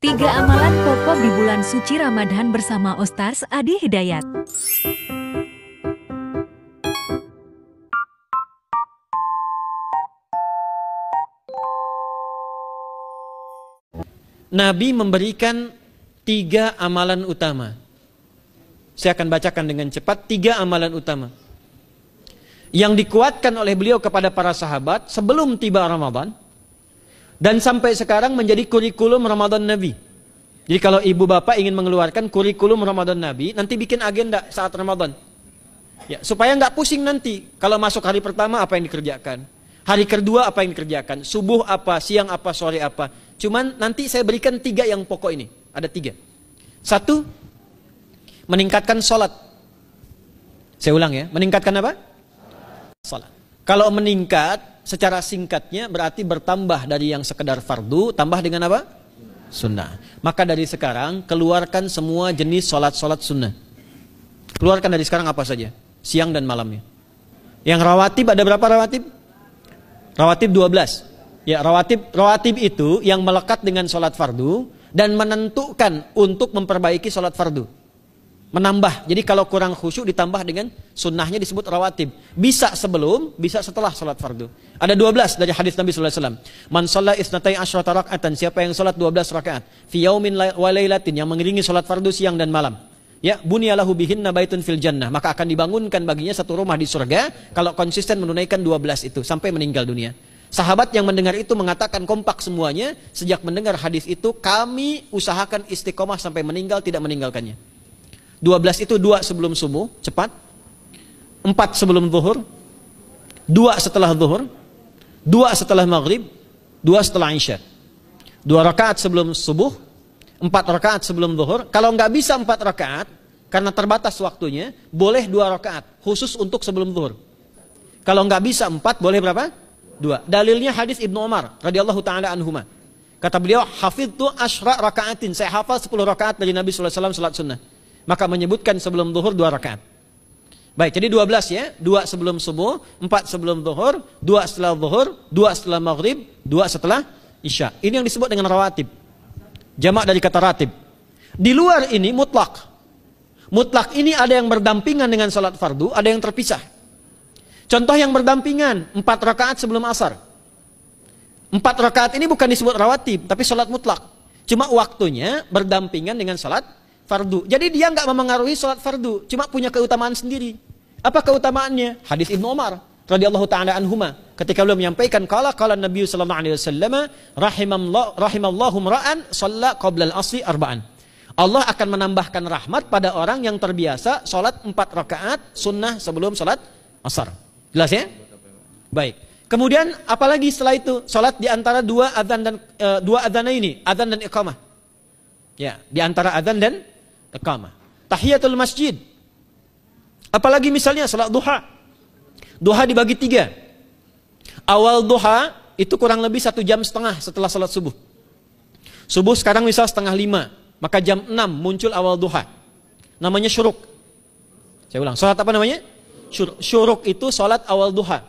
Tiga amalan pokok di bulan suci Ramadhan bersama Ostars Adi Hidayat. Nabi memberikan tiga amalan utama. Saya akan bacakan dengan cepat tiga amalan utama. Yang dikuatkan oleh beliau kepada para sahabat sebelum tiba Ramadan dan sampai sekarang menjadi kurikulum Ramadan Nabi. Jadi kalau ibu bapak ingin mengeluarkan kurikulum Ramadan Nabi, nanti bikin agenda saat Ramadan. Ya, supaya nggak pusing nanti. Kalau masuk hari pertama apa yang dikerjakan? Hari kedua apa yang dikerjakan? Subuh apa? Siang apa? Sore apa? Cuman nanti saya berikan tiga yang pokok ini. Ada tiga. Satu, meningkatkan sholat. Saya ulang ya, meningkatkan apa? Sholat. Kalau meningkat, secara singkatnya berarti bertambah dari yang sekedar fardu, tambah dengan apa? Sunnah. Maka dari sekarang keluarkan semua jenis sholat-sholat sunnah. Keluarkan dari sekarang apa saja? Siang dan malamnya. Yang rawatib ada berapa rawatib? Rawatib 12. Ya, rawatib rawatib itu yang melekat dengan sholat fardu dan menentukan untuk memperbaiki sholat fardu. Menambah. Jadi kalau kurang khusyuk ditambah dengan Sunnahnya disebut rawatib. Bisa sebelum, bisa setelah sholat fardu. Ada 12 dari hadis Nabi SAW. Man sholat isnatai asyrata raka'atan, Siapa yang sholat 12 rakaat. Fi yaumin wa laylatin. Yang mengiringi sholat fardu siang dan malam. Ya, bunyalahu bihinna nabaitun fil jannah. Maka akan dibangunkan baginya satu rumah di surga kalau konsisten menunaikan 12 itu sampai meninggal dunia. Sahabat yang mendengar itu mengatakan kompak semuanya, sejak mendengar hadis itu kami usahakan istiqomah sampai meninggal tidak meninggalkannya. 12 itu dua sebelum subuh, cepat empat sebelum zuhur, dua setelah zuhur, dua setelah maghrib, dua setelah isya. Dua rakaat sebelum subuh, empat rakaat sebelum zuhur. Kalau nggak bisa empat rakaat, karena terbatas waktunya, boleh dua rakaat khusus untuk sebelum zuhur. Kalau nggak bisa empat, boleh berapa? Dua. Dalilnya hadis Ibnu Umar radhiyallahu taala anhuma. Kata beliau, hafid tu ashra rakaatin. Saya hafal sepuluh rakaat dari Nabi SAW salat sunnah. Maka menyebutkan sebelum zuhur dua rakaat. Baik, jadi 12 ya. dua sebelum subuh, empat sebelum zuhur, dua setelah zuhur, dua setelah maghrib, dua setelah isya. Ini yang disebut dengan rawatib. Jamak dari kata ratib. Di luar ini mutlak. Mutlak ini ada yang berdampingan dengan salat fardu, ada yang terpisah. Contoh yang berdampingan, empat rakaat sebelum asar. empat rakaat ini bukan disebut rawatib, tapi salat mutlak. Cuma waktunya berdampingan dengan salat fardu. Jadi dia nggak memengaruhi sholat fardu, cuma punya keutamaan sendiri. Apa keutamaannya? Hadis Ibnu Umar radhiyallahu taala anhuma ketika beliau menyampaikan qala qala Nabi sallallahu alaihi wasallam rahimallahu ra'an shalla qabla al-asri arba'an. Allah akan menambahkan rahmat pada orang yang terbiasa sholat empat rakaat sunnah sebelum sholat asar. Jelas ya? Baik. Kemudian apalagi setelah itu sholat di antara dua adzan dan e, dua adzan ini, adzan dan iqamah. Ya, di antara adzan dan iqamah. Tahiyatul masjid, Apalagi misalnya salat duha. Duha dibagi tiga. Awal duha itu kurang lebih satu jam setengah setelah salat subuh. Subuh sekarang misal setengah lima. Maka jam enam muncul awal duha. Namanya syuruk. Saya ulang, salat apa namanya? Syuruk, syuruk itu salat awal duha.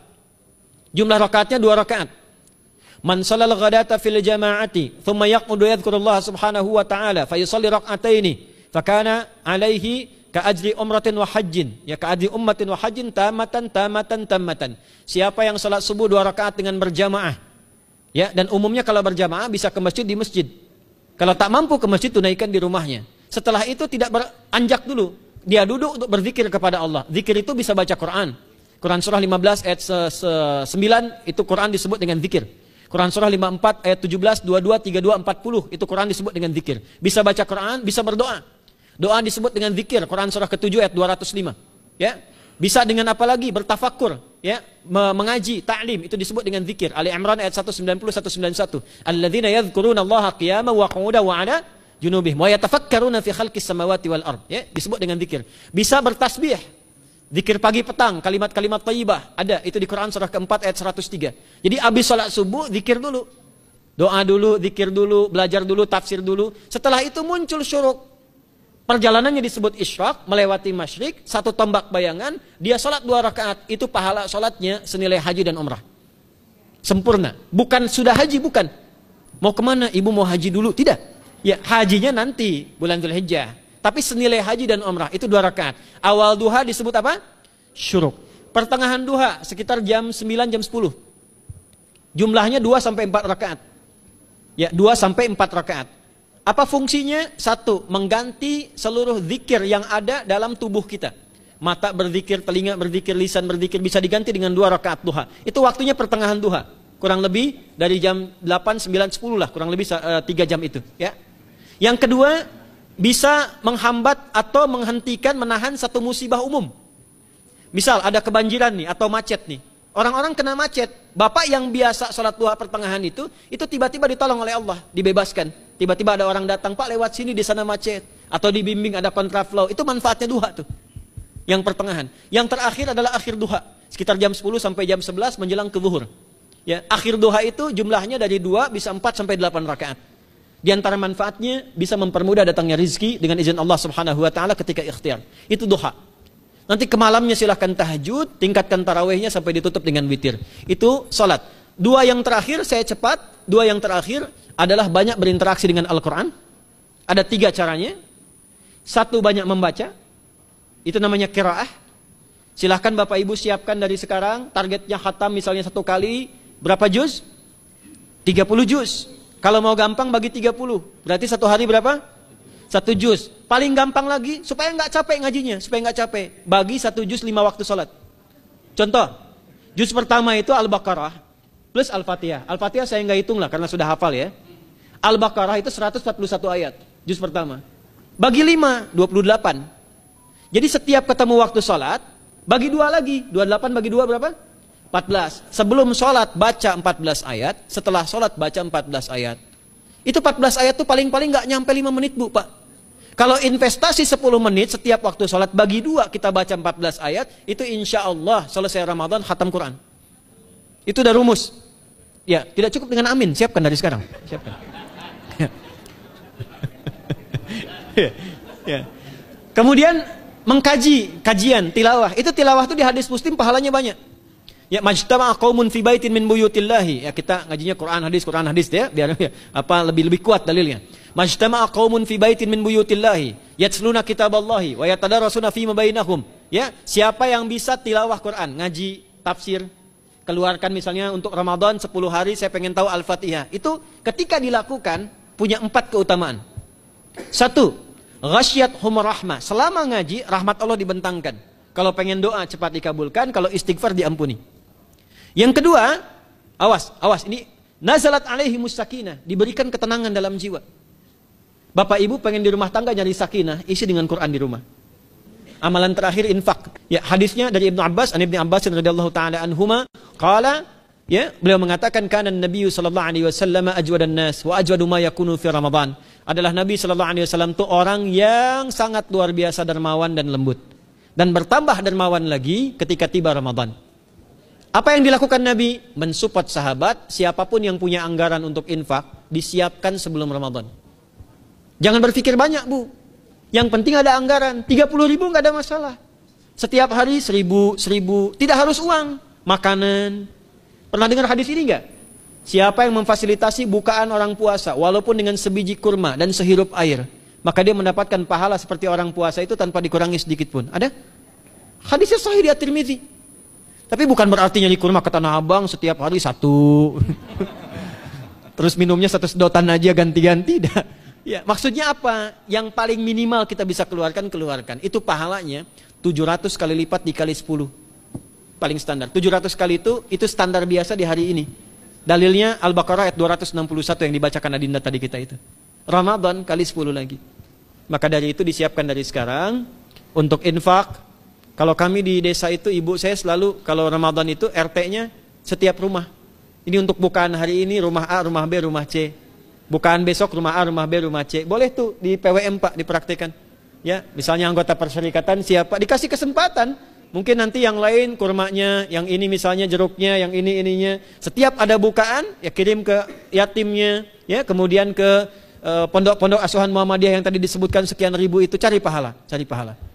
Jumlah rakaatnya dua rakaat. Man salal ghadata fil jama'ati thumma yaqudu yadhkurullaha subhanahu wa ta'ala fayusalli yusalli rak'ataini fakana alaihi Ka'ajri umratin wa hajjin. Ya ka'ajri ummatin wa hajjin tamatan tamatan tamatan. Siapa yang salat subuh dua rakaat dengan berjamaah. Ya, dan umumnya kalau berjamaah bisa ke masjid di masjid. Kalau tak mampu ke masjid tunaikan di rumahnya. Setelah itu tidak beranjak dulu. Dia duduk untuk berzikir kepada Allah. Zikir itu bisa baca Quran. Quran surah 15 ayat 9 itu Quran disebut dengan zikir. Quran surah 54 ayat 17, 22, 32, 40 itu Quran disebut dengan zikir. Bisa baca Quran, bisa berdoa. Doa disebut dengan zikir, Quran surah ke-7 ayat 205. Ya. Bisa dengan apa lagi? Bertafakur, ya, mengaji, ta'lim itu disebut dengan zikir. Ali Imran ayat 190 191. Alladzina yadhkuruna Allah qiyaman wa qu'udan wa 'ala junubihim wa yatafakkaruna fi khalqis samawati wal ard. Ya, disebut dengan zikir. Bisa bertasbih, Zikir pagi petang, kalimat-kalimat taibah. Ada, itu di Quran surah ke-4 ayat 103. Jadi habis sholat subuh, zikir dulu. Doa dulu, zikir dulu, belajar dulu, tafsir dulu. Setelah itu muncul syuruk. Perjalanannya disebut isyrak, melewati masyrik, satu tombak bayangan, dia sholat dua rakaat, itu pahala sholatnya senilai haji dan umrah. Sempurna. Bukan sudah haji, bukan. Mau kemana? Ibu mau haji dulu? Tidak. Ya, hajinya nanti, bulan Dhul Hijjah. Tapi senilai haji dan umrah, itu dua rakaat. Awal duha disebut apa? Syuruk. Pertengahan duha, sekitar jam 9, jam 10. Jumlahnya 2 sampai 4 rakaat. Ya, 2 sampai 4 rakaat. Apa fungsinya? Satu, mengganti seluruh zikir yang ada dalam tubuh kita. Mata berzikir, telinga berzikir, lisan berzikir bisa diganti dengan dua rakaat duha. Itu waktunya pertengahan duha. Kurang lebih dari jam 8, 9, 10 lah, kurang lebih eh, tiga jam itu, ya. Yang kedua, bisa menghambat atau menghentikan menahan satu musibah umum. Misal ada kebanjiran nih atau macet nih. Orang-orang kena macet. Bapak yang biasa sholat duha pertengahan itu, itu tiba-tiba ditolong oleh Allah, dibebaskan Tiba-tiba ada orang datang, Pak lewat sini di sana macet. Atau dibimbing ada kontraflow. Itu manfaatnya duha tuh. Yang pertengahan. Yang terakhir adalah akhir duha. Sekitar jam 10 sampai jam 11 menjelang ke zuhur. Ya, akhir duha itu jumlahnya dari 2 bisa 4 sampai 8 rakaat. Di antara manfaatnya bisa mempermudah datangnya rizki dengan izin Allah Subhanahu wa taala ketika ikhtiar. Itu duha. Nanti kemalamnya silahkan tahajud, tingkatkan tarawehnya sampai ditutup dengan witir. Itu sholat. Dua yang terakhir saya cepat, dua yang terakhir adalah banyak berinteraksi dengan Al-Quran. Ada tiga caranya. Satu banyak membaca. Itu namanya kiraah. Silahkan Bapak Ibu siapkan dari sekarang. Targetnya khatam misalnya satu kali. Berapa juz? 30 juz. Kalau mau gampang bagi 30. Berarti satu hari berapa? Satu juz. Paling gampang lagi supaya nggak capek ngajinya. Supaya nggak capek. Bagi satu juz lima waktu sholat. Contoh. Juz pertama itu Al-Baqarah plus Al-Fatihah. Al-Fatihah saya nggak hitung lah karena sudah hafal ya. Al-Baqarah itu 141 ayat, juz pertama. Bagi 5, 28. Jadi setiap ketemu waktu sholat, bagi dua lagi. 28 bagi dua berapa? 14. Sebelum sholat baca 14 ayat, setelah sholat baca 14 ayat. Itu 14 ayat tuh paling-paling gak nyampe 5 menit bu pak. Kalau investasi 10 menit setiap waktu sholat bagi dua kita baca 14 ayat, itu insya Allah selesai Ramadan khatam Quran. Itu udah rumus. Ya, tidak cukup dengan amin. Siapkan dari sekarang. Siapkan. Ya, ya. Kemudian mengkaji kajian tilawah. Itu tilawah itu di hadis Muslim pahalanya banyak. Ya majtama qaumun fi baitin min buyutillahi. Ya kita ngajinya Quran hadis Quran hadis ya biar ya, apa lebih lebih kuat dalilnya. Majtama qaumun fi baitin min buyutillahi yatsluna kitaballahi wa yatadarasuna fi bainahum Ya, siapa yang bisa tilawah Quran, ngaji tafsir, keluarkan misalnya untuk Ramadan 10 hari saya pengen tahu Al-Fatihah. Itu ketika dilakukan punya empat keutamaan. Satu, rasyat humur Selama ngaji, rahmat Allah dibentangkan. Kalau pengen doa cepat dikabulkan, kalau istighfar diampuni. Yang kedua, awas, awas ini nazalat alaihi musakinah, diberikan ketenangan dalam jiwa. Bapak Ibu pengen di rumah tangga nyari sakinah, isi dengan Quran di rumah. Amalan terakhir infak. Ya, hadisnya dari Ibnu Abbas, an Ibnu Abbas radhiyallahu taala anhuma, qala ya, beliau mengatakan kana Nabi sallallahu alaihi wasallam ajwadan nas wa ajwadu ma yakunu fi Ramadan adalah Nabi Shallallahu Alaihi Wasallam itu orang yang sangat luar biasa dermawan dan lembut dan bertambah dermawan lagi ketika tiba Ramadan. Apa yang dilakukan Nabi? Mensupport sahabat, siapapun yang punya anggaran untuk infak, disiapkan sebelum Ramadan. Jangan berpikir banyak, Bu. Yang penting ada anggaran. 30 ribu nggak ada masalah. Setiap hari seribu, seribu. Tidak harus uang. Makanan. Pernah dengar hadis ini nggak? Siapa yang memfasilitasi bukaan orang puasa walaupun dengan sebiji kurma dan sehirup air, maka dia mendapatkan pahala seperti orang puasa itu tanpa dikurangi sedikit pun. Ada? Hadisnya sahih di At-Tirmizi. Tapi bukan berarti nyari kurma ke Tanah Abang setiap hari satu. Terus minumnya satu sedotan aja ganti-ganti, tidak. Ya, maksudnya apa? Yang paling minimal kita bisa keluarkan, keluarkan. Itu pahalanya 700 kali lipat dikali 10. Paling standar. 700 kali itu, itu standar biasa di hari ini. Dalilnya Al-Baqarah ayat 261 yang dibacakan Adinda tadi kita itu. Ramadan kali 10 lagi. Maka dari itu disiapkan dari sekarang untuk infak. Kalau kami di desa itu ibu saya selalu kalau Ramadan itu RT-nya setiap rumah. Ini untuk bukaan hari ini rumah A, rumah B, rumah C. Bukaan besok rumah A, rumah B, rumah C. Boleh tuh di PWM Pak dipraktikan. Ya, misalnya anggota perserikatan siapa dikasih kesempatan Mungkin nanti yang lain kurmanya, yang ini misalnya jeruknya, yang ini ininya. Setiap ada bukaan, ya kirim ke yatimnya, ya kemudian ke eh, pondok-pondok asuhan Muhammadiyah yang tadi disebutkan sekian ribu itu cari pahala, cari pahala.